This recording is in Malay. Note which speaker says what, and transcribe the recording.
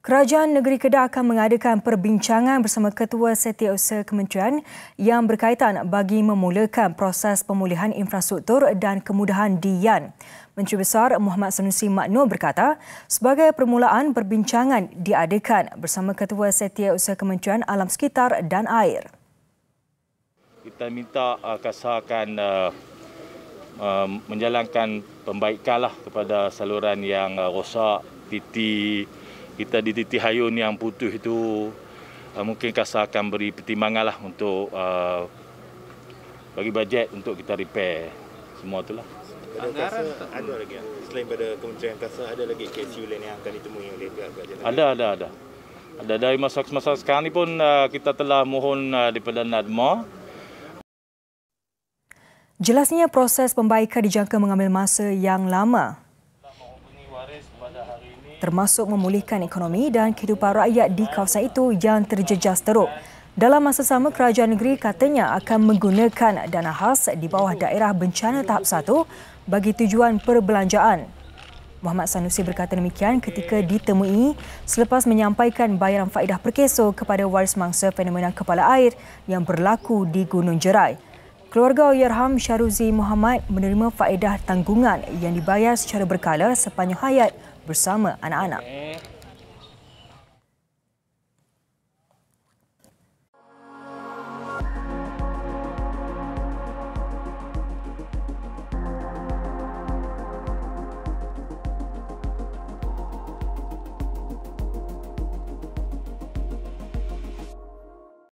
Speaker 1: Kerajaan Negeri Kedah akan mengadakan perbincangan bersama Ketua Setiausaha Kementerian yang berkaitan bagi memulakan proses pemulihan infrastruktur dan kemudahan di Yan. Menteri Besar Muhammad Sanusi Maknur berkata, sebagai permulaan perbincangan diadakan bersama Ketua Setiausaha Kementerian Alam Sekitar dan Air.
Speaker 2: Kita minta uh, kasarkan uh, uh, menjalankan pembaikan lah kepada saluran yang uh, rosak, titik, kita di titik hayun yang putih itu uh, mungkin kasa akan beri pertimbangan lah untuk uh, bagi bajet untuk kita repair semua itulah. Anggaran ada lagi ya? Selain pada Kementerian Kasa, ada lagi KSU lain yang akan ditemui oleh pihak kerajaan? Ada, ada, ada. Ada dari masa ke masa sekarang ni pun uh, kita telah mohon uh, daripada NADMA
Speaker 1: Jelasnya proses pembaikan dijangka mengambil masa yang lama termasuk memulihkan ekonomi dan kehidupan rakyat di kawasan itu yang terjejas teruk. Dalam masa sama, kerajaan negeri katanya akan menggunakan dana khas di bawah daerah bencana tahap 1 bagi tujuan perbelanjaan. Muhammad Sanusi berkata demikian ketika ditemui selepas menyampaikan bayaran faedah perkeso kepada waris mangsa fenomena kepala air yang berlaku di Gunung Jerai. Keluarga Oyarham Syaruzi Muhammad menerima faedah tanggungan yang dibayar secara berkala sepanjang hayat bersama anak-anak. Okay.